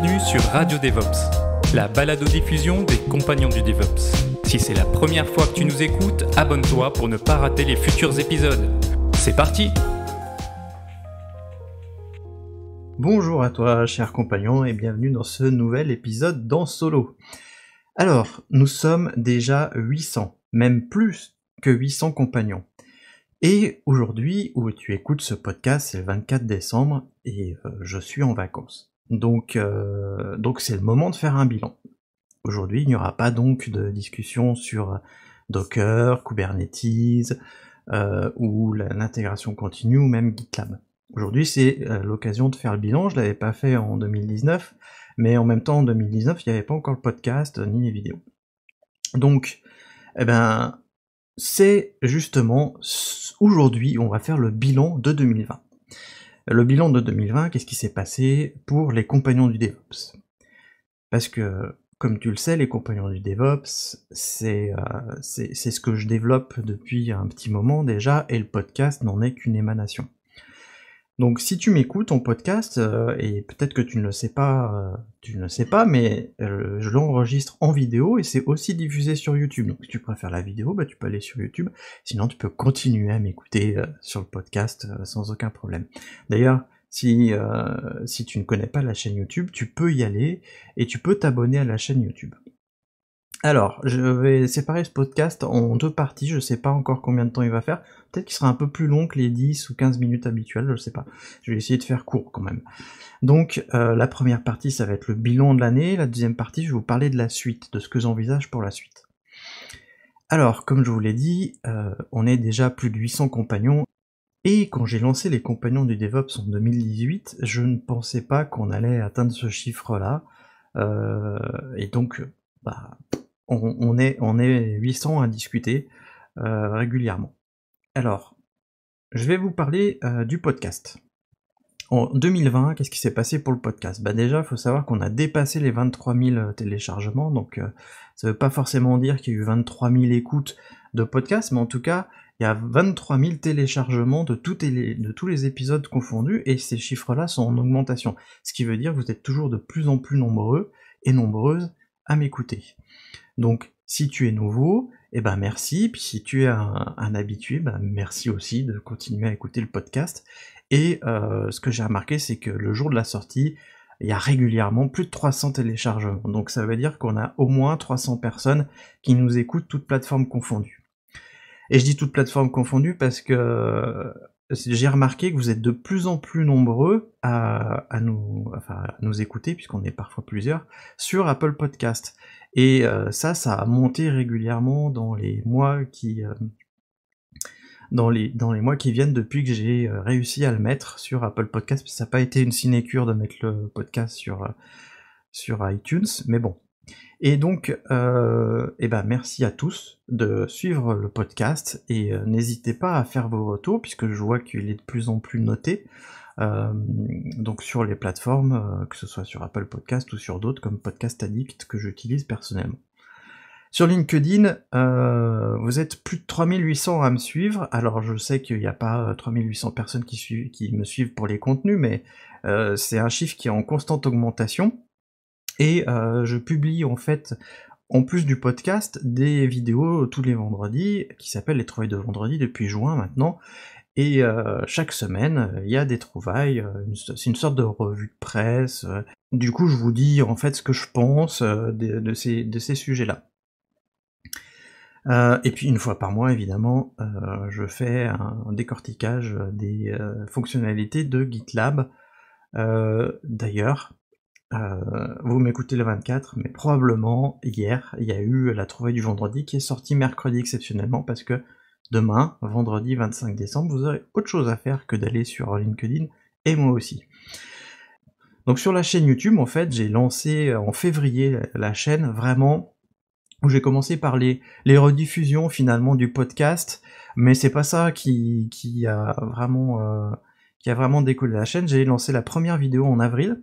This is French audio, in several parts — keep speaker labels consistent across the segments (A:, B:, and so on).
A: bienvenue sur Radio DevOps, la balado-diffusion des compagnons du DevOps. Si c'est la première fois que tu nous écoutes, abonne-toi pour ne pas rater les futurs épisodes. C'est parti Bonjour à toi, cher compagnon, et bienvenue dans ce nouvel épisode dans Solo. Alors, nous sommes déjà 800, même plus que 800 compagnons. Et aujourd'hui, où tu écoutes ce podcast, c'est le 24 décembre et euh, je suis en vacances. Donc, euh, donc c'est le moment de faire un bilan. Aujourd'hui, il n'y aura pas donc de discussion sur euh, Docker, Kubernetes euh, ou l'intégration continue ou même GitLab. Aujourd'hui, c'est l'occasion de faire le bilan. Je l'avais pas fait en 2019, mais en même temps, en 2019, il n'y avait pas encore le podcast ni les vidéos. Donc, eh ben, c'est justement aujourd'hui, on va faire le bilan de 2020 le bilan de 2020, qu'est-ce qui s'est passé pour les compagnons du DevOps Parce que, comme tu le sais, les compagnons du DevOps, euh, c'est ce que je développe depuis un petit moment déjà, et le podcast n'en est qu'une émanation. Donc si tu m'écoutes en podcast, euh, et peut-être que tu ne le sais pas, euh, tu ne le sais pas, mais euh, je l'enregistre en vidéo et c'est aussi diffusé sur YouTube. Donc si tu préfères la vidéo, bah, tu peux aller sur YouTube. Sinon tu peux continuer à m'écouter sur le podcast sans aucun problème. D'ailleurs, si, si tu ne connais pas la chaîne YouTube, tu peux y aller et tu peux t'abonner à la chaîne YouTube. Alors, je vais séparer ce podcast en deux parties. Je ne sais pas encore combien de temps il va faire. Peut-être qu'il sera un peu plus long que les 10 ou 15 minutes habituelles, je ne sais pas. Je vais essayer de faire court quand même. Donc, euh, la première partie, ça va être le bilan de l'année. La deuxième partie, je vais vous parler de la suite, de ce que j'envisage pour la suite. Alors, comme je vous l'ai dit, euh, on est déjà plus de 800 compagnons. Et quand j'ai lancé les compagnons du DevOps en 2018, je ne pensais pas qu'on allait atteindre ce chiffre-là. Euh, et donc, bah, on, est, on est 800 à discuter euh, régulièrement. Alors, je vais vous parler euh, du podcast. En 2020, qu'est-ce qui s'est passé pour le podcast Bah déjà, il faut savoir qu'on a dépassé les 23 000 téléchargements, donc euh, ça ne veut pas forcément dire qu'il y a eu 23 000 écoutes de podcast, mais en tout cas, il y a 23 000 téléchargements de, de tous les épisodes confondus, et ces chiffres-là sont en augmentation. Ce qui veut dire que vous êtes toujours de plus en plus nombreux et nombreuses à m'écouter. Donc, si tu es nouveau, eh ben merci. Puis si tu es un, habitué, ben merci aussi de continuer à écouter le podcast. Et euh, ce que j'ai remarqué, c'est que le jour de la sortie, il y a régulièrement plus de 300 téléchargements. Donc ça veut dire qu'on a au moins 300 personnes qui nous écoutent, toutes plateformes confondues. Et je dis toutes plateformes confondues parce que j'ai remarqué que vous êtes de plus en plus nombreux à, nous, écouter, puisqu'on est parfois plusieurs, sur Apple Podcast. Et euh, ça, ça a monté régulièrement dans les mois qui, euh, dans, les, dans les mois qui viennent depuis que j'ai euh, réussi à le mettre sur Apple Podcast. Ça n'a pas été une sinécure de mettre le podcast sur iTunes, mais bon, et donc, euh, eh ben, merci à tous de suivre le podcast et euh, n'hésitez pas à faire vos retours puisque je vois qu'il est de plus en plus noté. Euh, donc sur les plateformes, que ce soit sur Apple Podcast ou sur d'autres comme Podcast Addict que j'utilise personnellement. Sur LinkedIn, vous êtes plus de 3800 à me suivre. Alors je sais qu'il n'y a pas 3800 personnes qui me suivent pour les contenus, mais c'est un chiffre qui est en constante augmentation. Et euh, je publie en fait en plus du podcast, des vidéos tous les vendredis, qui s'appellent les trouvailles de vendredi depuis juin maintenant. Et euh, chaque semaine, euh, il y a des trouvailles, c'est une sorte de revue de presse. Du coup, je vous dis en fait ce que je pense de, ces, sujets-là. et puis une fois par mois, évidemment, je fais un décortiquage des fonctionnalités de GitLab. D'ailleurs, euh, vous m'écoutez le 24, mais probablement hier, il y a eu la trouvaille du vendredi qui est sortie mercredi exceptionnellement parce que demain, vendredi 25 décembre, vous aurez autre chose à faire que d'aller sur LinkedIn et moi aussi. Donc sur la chaîne YouTube, en fait, j'ai lancé euh, en février la chaîne vraiment où j'ai commencé par les, rediffusions finalement du podcast, mais c'est pas ça qui, euh, a vraiment découlé qui a vraiment décollé la chaîne. J'ai lancé la première vidéo en avril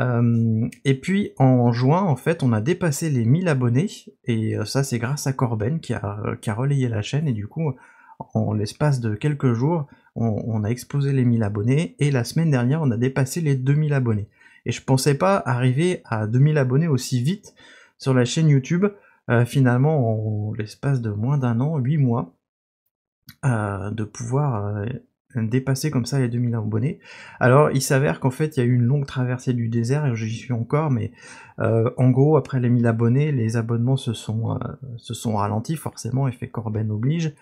A: euh, et puis en juin, en fait, on a dépassé les 1000 abonnés, et euh, ça c'est grâce à Corben euh, qui a, relayé la chaîne, et du coup, en l'espace de quelques jours, on, a explosé les 1000 abonnés, et la semaine dernière, on a dépassé les 2000 abonnés. Et je pensais pas arriver à 2000 abonnés aussi vite sur la chaîne YouTube, finalement, en l'espace de moins d'un an, 8 mois, de pouvoir dépasser comme ça les 2000 abonnés. Alors il s'avère qu'en fait il y a eu une longue traversée du désert et j'y suis encore, mais euh, en gros après les 1000 abonnés, les abonnements se sont, euh, se sont ralentis forcément, effet Corben oblige,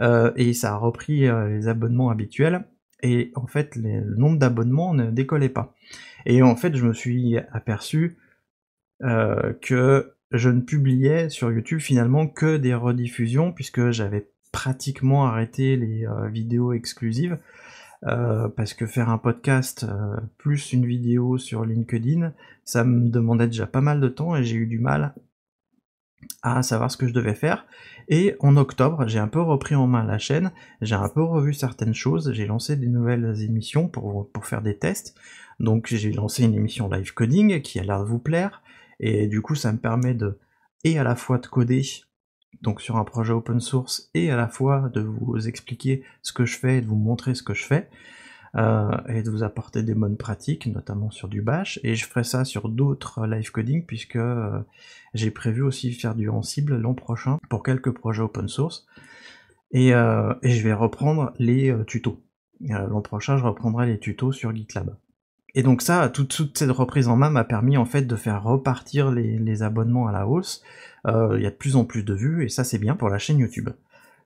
A: euh, et ça a repris les abonnements habituels. Et en fait le nombre d'abonnements ne décollait pas. Et en fait je me suis aperçu que je ne publiais sur YouTube finalement que des rediffusions puisque j'avais pratiquement arrêter les euh, vidéos exclusives. Euh, parce que faire un podcast euh, plus une vidéo sur LinkedIn, ça me demandait déjà pas mal de temps et j'ai eu du mal à savoir ce que je devais faire. Et en octobre, j'ai un peu repris en main la chaîne, j'ai un peu revu certaines choses, j'ai lancé des nouvelles émissions pour, pour faire des tests. Donc j'ai lancé une émission live coding qui a l'air de vous plaire, et du coup ça me permet de et à la fois de coder donc sur un projet open source et à la fois de vous expliquer ce que je fais et de vous montrer ce que je fais euh, et de vous apporter des bonnes pratiques, notamment sur du bash. Et je ferai ça sur d'autres live coding puisque euh, j'ai prévu aussi faire du cible l'an prochain pour quelques projets open source. Et, euh, et je vais reprendre les tutos. l'an prochain, je reprendrai les tutos sur GitLab. Et donc ça, toute, cette reprise en main m'a permis en fait de faire repartir les, abonnements à la hausse. Euh, il y a de plus en plus de vues et ça c'est bien pour la chaîne YouTube.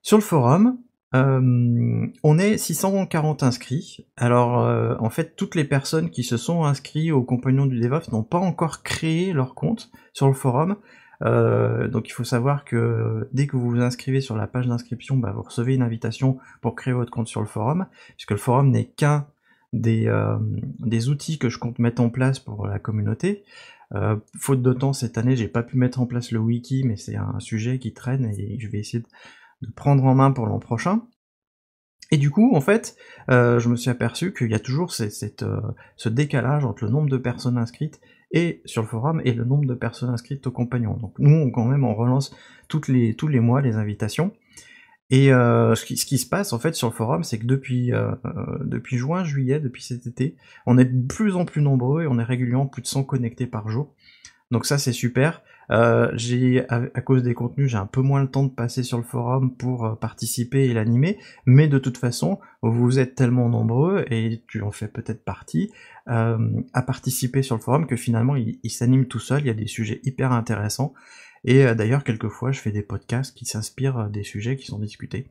A: Sur le forum, euh, on est 640 inscrits. Alors euh, en fait, toutes les personnes qui se sont inscrites aux compagnons du DevOps n'ont pas encore créé leur compte sur le forum. donc il faut savoir que dès que vous vous inscrivez sur la page d'inscription, bah, vous recevez une invitation pour créer votre compte sur le forum, puisque le forum n'est qu'un des, euh, des outils que je compte mettre en place pour la communauté. Euh, faute de temps cette année, j'ai pas pu mettre en place le wiki, mais c'est un sujet qui traîne et je vais essayer de, prendre en main pour l'an prochain. Et du coup, en fait, euh, je me suis aperçu qu'il y a toujours cette, ce décalage entre le nombre de personnes inscrites et sur le forum et le nombre de personnes inscrites aux compagnons. Donc nous, quand même, on relance toutes les, tous les mois les invitations et euh, ce, qui, se passe en fait sur le forum, c'est que euh, euh, depuis, juin, juillet, depuis cet été, on est de plus en plus nombreux et on est régulièrement plus de 100 connectés par jour. Donc ça c'est super. à, cause des contenus, j'ai un peu moins le temps de passer sur le forum pour participer et l'animer, mais de toute façon, vous êtes tellement nombreux et tu en fais peut-être partie à participer sur le forum que finalement il s'anime tout seul. Il y a des sujets hyper intéressants et euh, d'ailleurs, quelquefois, je fais des podcasts qui s'inspirent euh, des sujets qui sont discutés.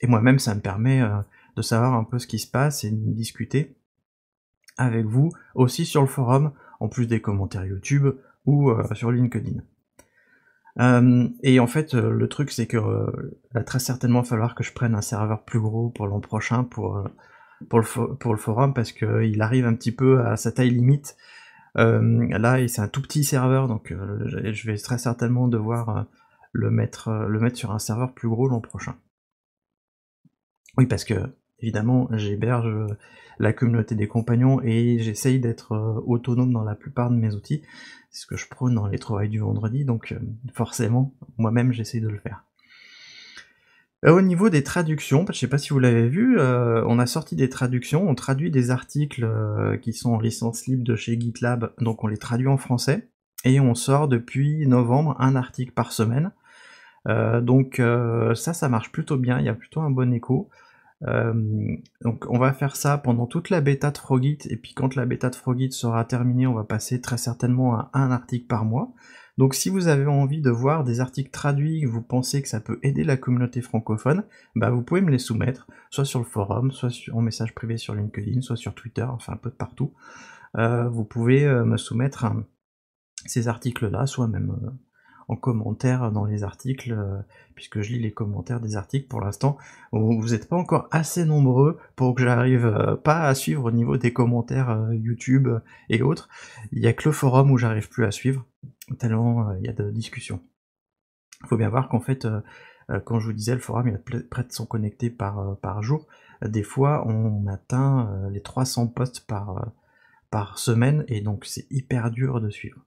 A: Et moi-même, ça me permet euh, de savoir un peu ce qui se passe et de discuter avec vous aussi sur le forum, en plus des commentaires YouTube ou sur LinkedIn. et en fait, le truc, c'est que va très certainement falloir que je prenne un serveur plus gros pour l'an prochain pour le forum parce qu'il arrive un petit peu à sa taille limite euh, là, c'est un tout petit serveur, donc euh, je vais très certainement devoir euh, le mettre, sur un serveur plus gros l'an prochain. Oui, parce que évidemment, j'héberge la communauté des compagnons et j'essaye d'être autonome dans la plupart de mes outils. C'est ce que je prône dans les travaux du vendredi, donc forcément, moi-même, j'essaye de le faire. Euh, au niveau des traductions, je ne sais pas si vous l'avez vu, euh, on a sorti des traductions, on traduit des articles euh, qui sont en licence libre de chez GitLab, donc on les traduit en français, et on sort depuis novembre un article par semaine. donc ça, ça marche plutôt bien, il y a plutôt un bon écho. donc on va faire ça pendant toute la bêta de Frogit, et puis quand la bêta de Frogit sera terminée, on va passer très certainement à un article par mois. Donc si vous avez envie de voir des articles traduits, vous pensez que ça peut aider la communauté francophone, bah vous pouvez me les soumettre, soit sur le forum, soit en message privé sur LinkedIn, soit sur Twitter, enfin un peu de partout. Euh, vous pouvez euh, me soumettre hein, ces articles-là, soit même euh, en commentaire dans les articles, euh, puisque je lis les commentaires des articles pour l'instant. Vous n'êtes pas encore assez nombreux pour que j'arrive euh, pas à suivre au niveau des commentaires euh, YouTube et autres. Il n'y a que le forum où j'arrive plus à suivre, tellement il y a de discussions. faut bien voir qu'en fait, quand je vous disais, le forum, il y a près de 100 connectés par, par jour. Des fois, on atteint les 300 posts par, par semaine, et donc c'est hyper dur de suivre.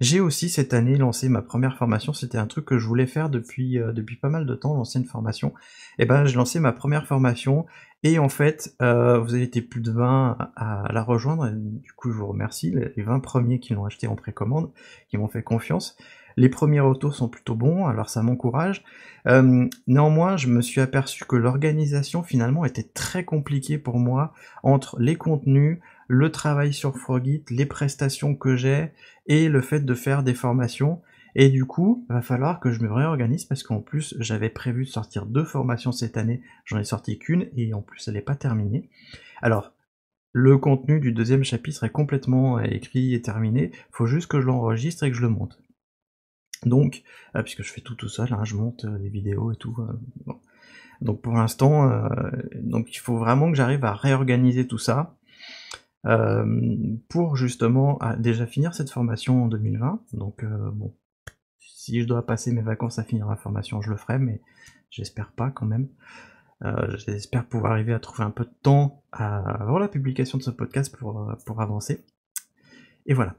A: J'ai aussi cette année lancé ma première formation, c'était un truc que je voulais faire depuis, euh, depuis pas mal de temps, lancer une formation. Et eh ben j'ai lancé ma première formation et en fait euh, vous avez été plus de 20 à, la rejoindre, du coup je vous remercie, les 20 premiers qui l'ont acheté en précommande, qui m'ont fait confiance. Les premiers retours sont plutôt bons, alors ça m'encourage. Euh, néanmoins, je me suis aperçu que l'organisation finalement était très compliquée pour moi entre les contenus, le travail sur Frogit, les prestations que j'ai et le fait de faire des formations. Et du coup, va falloir que je me réorganise parce qu'en plus, j'avais prévu de sortir deux formations cette année. J'en ai sorti qu'une et en plus, elle n'est pas terminée. Alors, le contenu du deuxième chapitre est complètement euh, écrit et terminé. il Faut juste que je l'enregistre et que je le monte. Donc, euh, puisque je fais tout tout seul, hein, je monte euh, les vidéos et tout. Donc pour l'instant, donc il faut vraiment que j'arrive à réorganiser tout ça euh, pour justement ah, déjà finir cette formation en 2020. Donc euh, bon, si je dois passer mes vacances à finir la formation, je le ferai, mais j'espère pas quand même. Euh, j'espère pouvoir arriver à trouver un peu de temps avant la publication de ce podcast pour, pour avancer. Et voilà.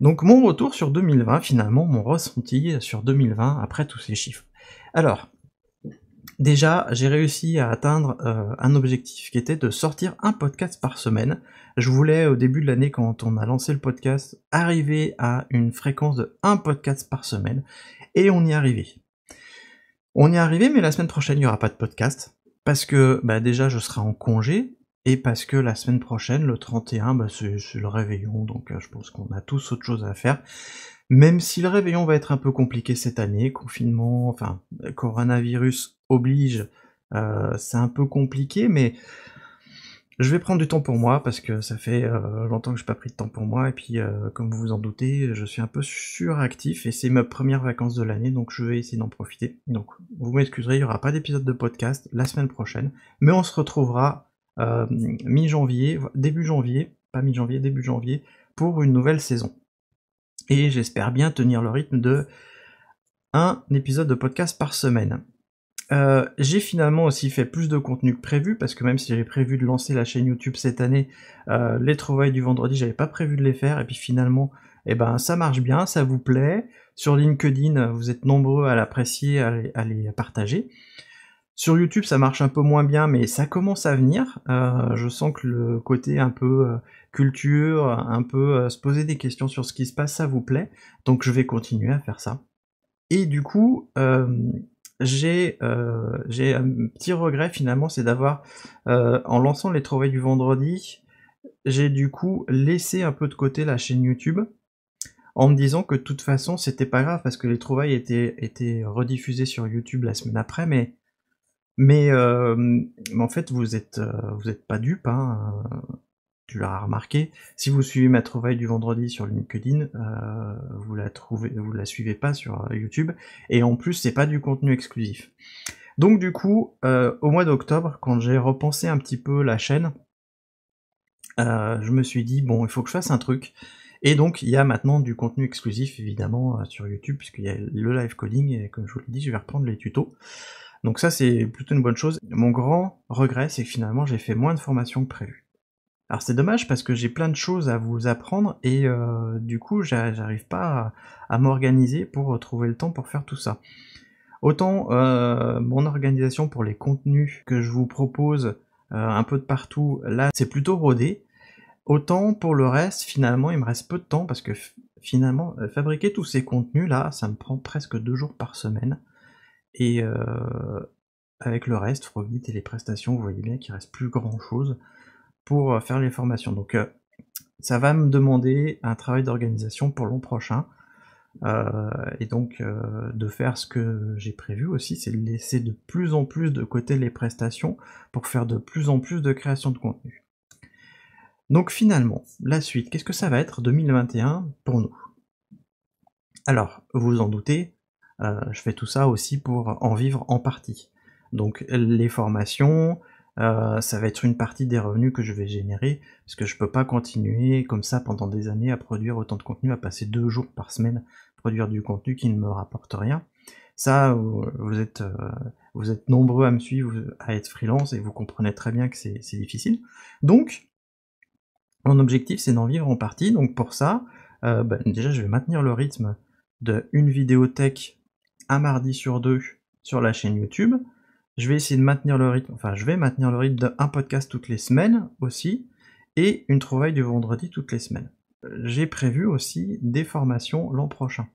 A: Donc mon retour sur 2020, finalement, mon ressenti sur 2020 après tous ces chiffres. Alors, Déjà, j'ai réussi à atteindre euh, un objectif qui était de sortir un podcast par semaine. Je voulais au début de l'année, quand on a lancé le podcast, arriver à une fréquence de un podcast par semaine. Et on y est arrivé. On y est arrivé, mais la semaine prochaine, il n'y aura pas de podcast. Parce que bah, déjà, je serai en congé. Et parce que la semaine prochaine, le 31, bah, c'est le réveillon. Donc euh, je pense qu'on a tous autre chose à faire. Même si le réveillon va être un peu compliqué cette année, confinement, enfin, coronavirus oblige, euh, c'est un peu compliqué, mais je vais prendre du temps pour moi parce que ça fait euh, longtemps que je n'ai pas pris de temps pour moi. Et puis, euh, comme vous vous en doutez, je suis un peu suractif et c'est ma première vacances de l'année, donc je vais essayer d'en profiter. Donc, vous m'excuserez, il n'y aura pas d'épisode de podcast la semaine prochaine, mais on se retrouvera mi-janvier, début janvier, pas mi-janvier, début janvier, pour une nouvelle saison. Et j'espère bien tenir le rythme de un épisode de podcast par semaine. Euh, j'ai finalement aussi fait plus de contenu que prévu parce que même si j'avais prévu de lancer la chaîne YouTube cette année, euh, les trouvailles du vendredi, j'avais pas prévu de les faire et puis finalement, eh ben ça marche bien, ça vous plaît. Sur LinkedIn, vous êtes nombreux à l'apprécier, à, les partager. Sur YouTube, ça marche un peu moins bien, mais ça commence à venir. Euh, je sens que le côté un peu culture, un peu se poser des questions sur ce qui se passe, ça vous plaît. Donc je vais continuer à faire ça. Et du coup, j'ai euh, j'ai un petit regret finalement, c'est d'avoir, euh, en lançant les trouvailles du vendredi, j'ai du coup laissé un peu de côté la chaîne YouTube en me disant que de toute façon c'était pas grave parce que les trouvailles étaient, étaient rediffusées sur YouTube la semaine après, mais mais, euh, en fait vous êtes vous êtes pas dupes. hein tu l'auras remarqué. Si vous suivez ma trouvaille du vendredi sur LinkedIn, euh, vous la trouvez, vous la suivez pas sur euh, YouTube. Et en plus, c'est pas du contenu exclusif. Donc du coup, euh, au mois d'octobre, quand j'ai repensé un petit peu la chaîne, euh, je me suis dit bon, il faut que je fasse un truc. Et donc il y a maintenant du contenu exclusif évidemment sur YouTube puisqu'il y a le live coding et comme je vous l'ai dit, je vais reprendre les tutos. Donc ça c'est plutôt une bonne chose. Mon grand regret c'est que finalement j'ai fait moins de formations que prévu. Alors c'est dommage parce que j'ai plein de choses à vous apprendre et euh, du coup j'arrive pas à, m'organiser pour trouver le temps pour faire tout ça. Autant euh, mon organisation pour les contenus que je vous propose euh, un peu de partout, là c'est plutôt rodé. Autant pour le reste, finalement il me reste peu de temps parce que finalement fabriquer tous ces contenus là, ça me prend presque deux jours par semaine. Et avec le reste, Frogit et les prestations, vous voyez bien qu'il reste plus grand chose pour euh, faire les formations. Donc euh, ça va me demander un travail d'organisation pour l'an prochain. Euh, et donc de faire ce que j'ai prévu aussi, c'est de laisser de plus en plus de côté les prestations pour faire de plus en plus de création de contenu. Donc finalement, la suite, qu'est-ce que ça va être 2021 pour nous Alors, vous vous en doutez, je fais tout ça aussi pour en vivre en partie. Donc les formations, euh, ça va être une partie des revenus que je vais générer, parce que je peux pas continuer comme ça pendant des années à produire autant de contenu, à passer deux jours par semaine à produire du contenu qui ne me rapporte rien. Ça, euh, euh, vous êtes, nombreux à me suivre, à être freelance, et vous comprenez très bien que c'est difficile. Donc, mon objectif, c'est d'en vivre en partie. Donc pour ça, ben, déjà, je vais maintenir le rythme de une vidéothèque un mardi sur deux sur la chaîne YouTube. Je vais essayer de maintenir le rythme, enfin je vais maintenir le rythme d'un podcast toutes les semaines aussi, et une trouvaille du vendredi toutes les semaines. J'ai prévu aussi des formations l'an prochain.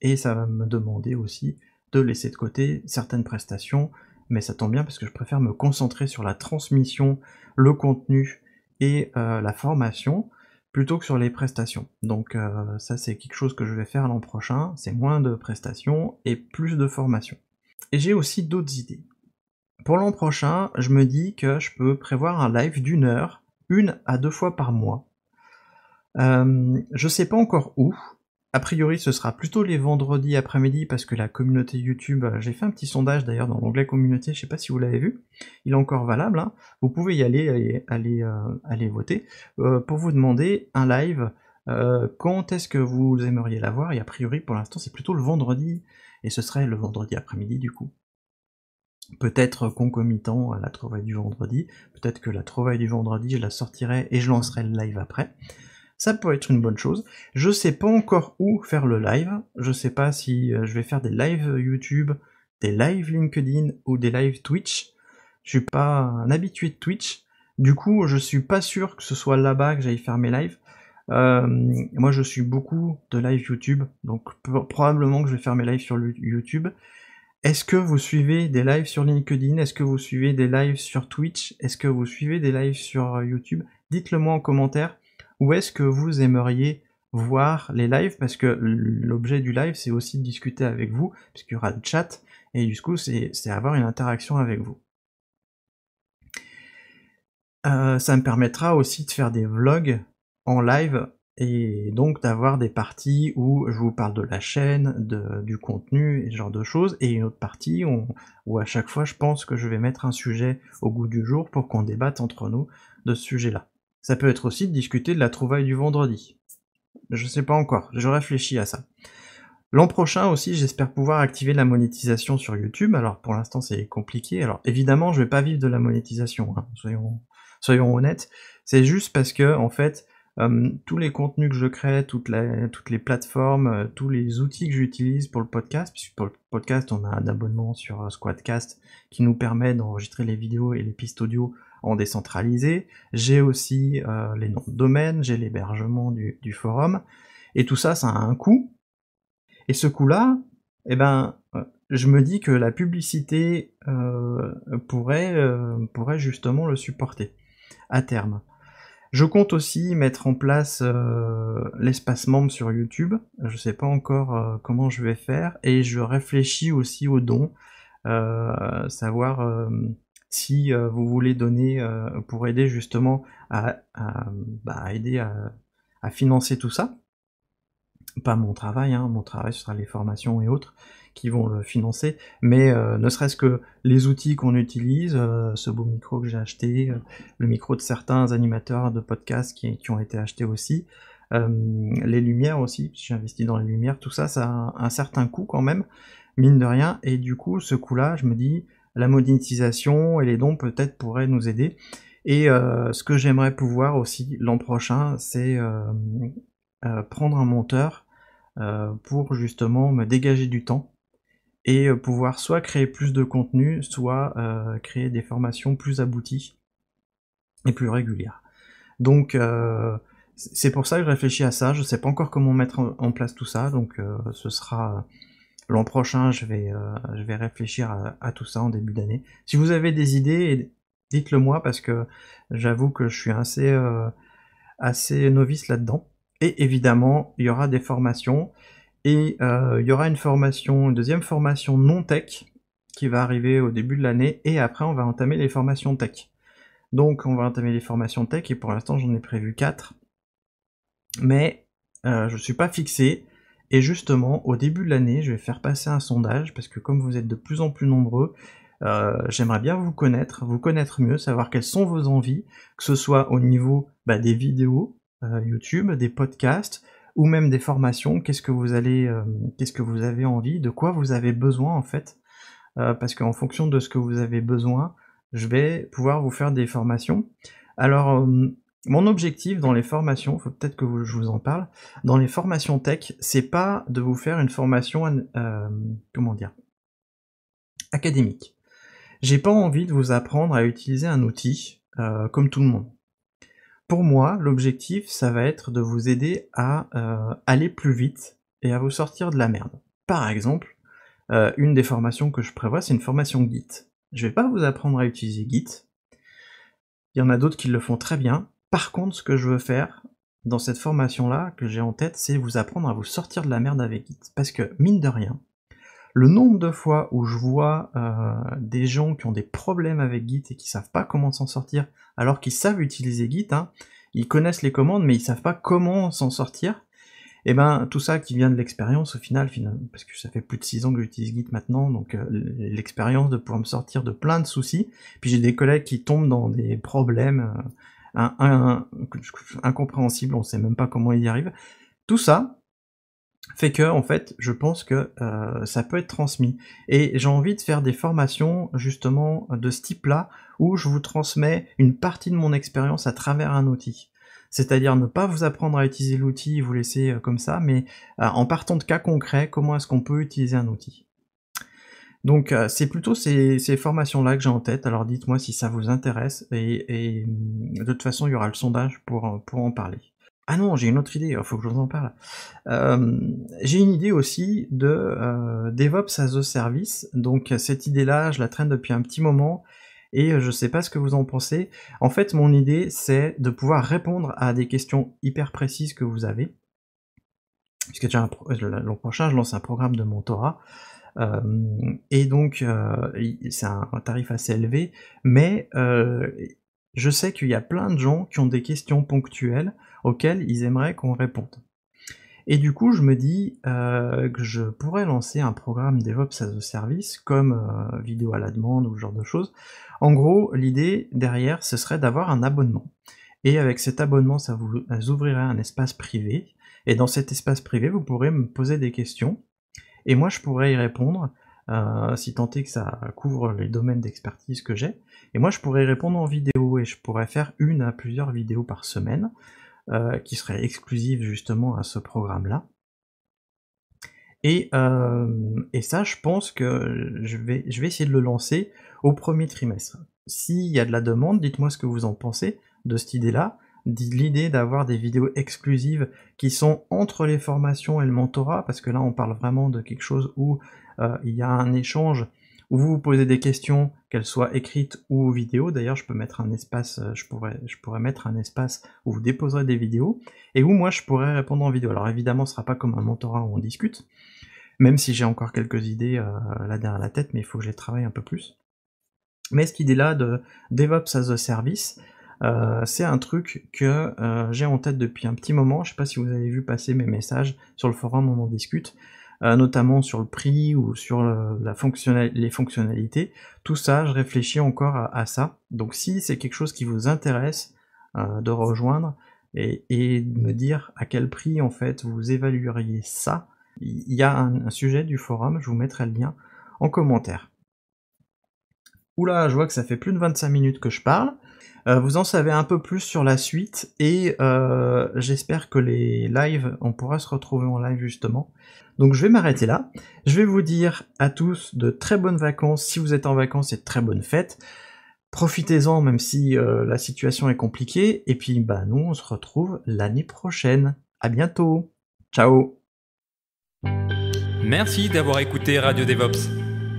A: Et ça va me demander aussi de laisser de côté certaines prestations, mais ça tombe bien parce que je préfère me concentrer sur la transmission, le contenu et euh, la formation plutôt que sur les prestations. Donc euh, ça c'est quelque chose que je vais faire l'an prochain, c'est moins de prestations et plus de formations. Et j'ai aussi d'autres idées pour l'an prochain, je me dis que je peux prévoir un live d'une heure, une à deux fois par mois. Je euh, je sais pas encore où. A priori, ce sera plutôt les vendredis après-midi parce que la communauté YouTube, euh, j'ai fait un petit sondage d'ailleurs dans l'onglet communauté, je ne sais pas si vous l'avez vu, il est encore valable. Hein. Vous pouvez y aller, aller, aller, euh, voter pour vous demander un live. quand est-ce que vous aimeriez l'avoir Et a priori, pour l'instant, c'est plutôt le vendredi et ce serait le vendredi après-midi du coup peut-être concomitant à la trouvaille du vendredi. Peut-être que la trouvaille du vendredi, je la sortirai et je lancerai le live après. Ça pourrait être une bonne chose. Je sais pas encore où faire le live. Je sais pas si euh, je vais faire des lives YouTube, des lives LinkedIn ou des lives Twitch. Je suis pas un habitué de Twitch. Du coup, je suis pas sûr que ce soit là-bas que j'aille faire mes lives. Euh, moi, je suis beaucoup de live YouTube, donc probablement que je vais faire mes lives sur YouTube. Est-ce que vous suivez des lives sur LinkedIn Est-ce que vous suivez des lives sur Twitch Est-ce que vous suivez des lives sur euh, YouTube Dites-le moi en commentaire. Où est-ce que vous aimeriez voir les lives Parce que l'objet du live, c'est aussi de discuter avec vous, puisqu'il y aura le chat, et du coup, c'est avoir une interaction avec vous. Euh, ça me permettra aussi de faire des vlogs en live et donc d'avoir des parties où je vous parle de la chaîne, du contenu, et ce genre de choses, et une autre partie où, à chaque fois je pense que je vais mettre un sujet au goût du jour pour qu'on débatte entre nous de ce sujet-là. Ça peut être aussi de discuter de la trouvaille du vendredi. Je ne sais pas encore, je réfléchis à ça. L'an prochain aussi, j'espère pouvoir activer la monétisation sur YouTube. Alors pour l'instant, c'est compliqué. Alors évidemment, je vais pas vivre de la monétisation, hein, soyons honnêtes. C'est juste parce que en fait, Hum, tous les contenus que je crée, toutes les, plateformes, euh, tous les outils que j'utilise pour le podcast, puisque pour le podcast, on a un abonnement sur euh, Squadcast qui nous permet d'enregistrer les vidéos et les pistes audio en décentralisé. J'ai aussi euh, les noms de domaine, j'ai l'hébergement du, forum. Et tout ça, ça a un coût. Et ce coût-là, eh ben, je me dis que la publicité pourrait justement le supporter à terme. Je compte aussi mettre en place euh, l'espace membre sur YouTube. Je ne sais pas encore euh, comment je vais faire. Et je réfléchis aussi aux dons. Euh, savoir si vous voulez donner pour aider justement à, bah, aider à, financer tout ça. Pas mon travail, hein. mon travail ce sera les formations et autres qui vont le financer, mais euh, ne serait-ce que les outils qu'on utilise, euh, ce beau micro que j'ai acheté, euh, le micro de certains animateurs de podcasts qui, ont été achetés aussi, les lumières aussi, j'ai investi dans les lumières, tout ça, ça a un, certain coût quand même, mine de rien, et du coup, ce coût-là, je me dis, la monétisation et les dons peut-être pourraient nous aider. Et ce que j'aimerais pouvoir aussi l'an prochain, c'est prendre un monteur pour justement me dégager du temps et euh, pouvoir soit créer plus de contenu, soit euh, créer des formations plus abouties et plus régulières. Donc euh, c'est pour ça que je réfléchis à ça, je ne sais pas encore comment mettre en, place tout ça, donc ce sera l'an prochain, je vais, je vais réfléchir à, tout ça en début d'année. Si vous avez des idées, dites-le moi parce que j'avoue que je suis assez, assez novice là-dedans. Et évidemment, il y aura des formations. Et euh, il y aura une formation, une deuxième formation non tech qui va arriver au début de l'année. Et après, on va entamer les formations tech. Donc, on va entamer les formations tech. Et pour l'instant, j'en ai prévu 4. Mais euh, je ne suis pas fixé. Et justement, au début de l'année, je vais faire passer un sondage, parce que comme vous êtes de plus en plus nombreux, euh, j'aimerais bien vous connaître, vous connaître mieux, savoir quelles sont vos envies, que ce soit au niveau bah, des vidéos YouTube, des podcasts, ou même des formations. Qu'est-ce que vous allez, euh, qu'est-ce que vous avez envie, de quoi vous avez besoin en fait, euh, parce qu'en fonction de ce que vous avez besoin, je vais pouvoir vous faire des formations. Alors euh, mon objectif dans les formations, faut peut-être que je vous en parle, dans les formations tech, c'est pas de vous faire une formation, euh, comment dire, académique. J'ai pas envie de vous apprendre à utiliser un outil comme tout le monde pour moi, l'objectif, ça va être de vous aider à euh, aller plus vite et à vous sortir de la merde. Par exemple, euh, une des formations que je prévois, c'est une formation Git. Je ne vais pas vous apprendre à utiliser Git. Il y en a d'autres qui le font très bien. Par contre, ce que je veux faire dans cette formation-là que j'ai en tête, c'est vous apprendre à vous sortir de la merde avec Git. Parce que, mine de rien, le nombre de fois où je vois des gens qui ont des problèmes avec Git et qui savent pas comment s'en sortir, alors qu'ils savent utiliser Git, ils connaissent les commandes mais ils savent pas comment s'en sortir. Et ben tout ça qui vient de l'expérience au final, parce que ça fait plus de 6 ans que j'utilise Git maintenant, donc l'expérience de pouvoir me sortir de plein de soucis. Puis j'ai des collègues qui tombent dans des problèmes incompréhensibles, on sait même pas comment ils y arrivent. Tout ça, fait que en fait je pense que euh, ça peut être transmis et j'ai envie de faire des formations justement de ce type là où je vous transmets une partie de mon expérience à travers un outil c'est-à-dire ne pas vous apprendre à utiliser l'outil vous laisser euh, comme ça mais euh, en partant de cas concrets comment est-ce qu'on peut utiliser un outil donc c'est plutôt ces, formations-là que j'ai en tête, alors dites-moi si ça vous intéresse, et, et hum, de toute façon il y aura le sondage pour, pour en parler. Ah non, j'ai une autre idée, il hein, faut que je vous en parle. Euh, j'ai une idée aussi de euh, DevOps as a Service. Donc cette idée-là, je la traîne depuis un petit moment et euh, je ne sais pas ce que vous en pensez. En fait, mon idée, c'est de pouvoir répondre à des questions hyper précises que vous avez. Puisque l'an prochain, je lance un programme de mentorat. et donc, c'est un, tarif assez élevé, mais je sais qu'il y a plein de gens qui ont des questions ponctuelles auxquelles ils aimeraient qu'on réponde. Et du coup, je me dis euh, que je pourrais lancer un programme DevOps as a service comme euh, vidéo à la demande ou ce genre de choses. En gros, l'idée derrière, ce serait d'avoir un abonnement. Et avec cet abonnement, ça vous ouvrirait un espace privé. Et dans cet espace privé, vous pourrez me poser des questions. Et moi, je pourrais y répondre, euh, si tant est que ça couvre les domaines d'expertise que j'ai. Et moi, je pourrais y répondre en vidéo et je pourrais faire une à plusieurs vidéos par semaine. Euh, qui serait exclusive justement à ce programme-là. Et, euh, ça, je pense que je vais, essayer de le lancer au premier trimestre. S'il y a de la demande, dites-moi ce que vous en pensez de cette idée-là, l'idée d'avoir des vidéos exclusives qui sont entre les formations et le mentorat, parce que là on parle vraiment de quelque chose où euh, il y a un échange vous vous posez des questions, qu'elles soient écrites ou vidéo. D'ailleurs, je peux mettre un espace, euh, je pourrais, mettre un espace où vous déposerez des vidéos et où moi je pourrais répondre en vidéo. Alors évidemment, ce ne sera pas comme un mentorat où on discute, même si j'ai encore quelques idées euh, là derrière la tête, mais il faut que je les travaille un peu plus. Mais cette idée-là de DevOps as a service, euh, c'est un truc que j'ai en tête depuis un petit moment. Je ne sais pas si vous avez vu passer mes messages sur le forum, où on en discute. Euh, notamment sur le prix ou sur la les fonctionnalités. Tout ça, je réfléchis encore à, ça. Donc si c'est quelque chose qui vous intéresse euh, de rejoindre et, de me dire à quel prix en fait vous évalueriez ça, il y a un, un sujet du forum, je vous mettrai le lien en commentaire. Oula, je vois que ça fait plus de 25 minutes que je parle. Euh, vous en savez un peu plus sur la suite et euh, j'espère que les lives, on pourra se retrouver en live justement. Donc je vais m'arrêter là. Je vais vous dire à tous de très bonnes vacances si vous êtes en vacances et de très bonnes fêtes. Profitez-en même si euh, la situation est compliquée. Et puis bah nous on se retrouve l'année prochaine. À bientôt. Ciao. Merci d'avoir écouté Radio DevOps.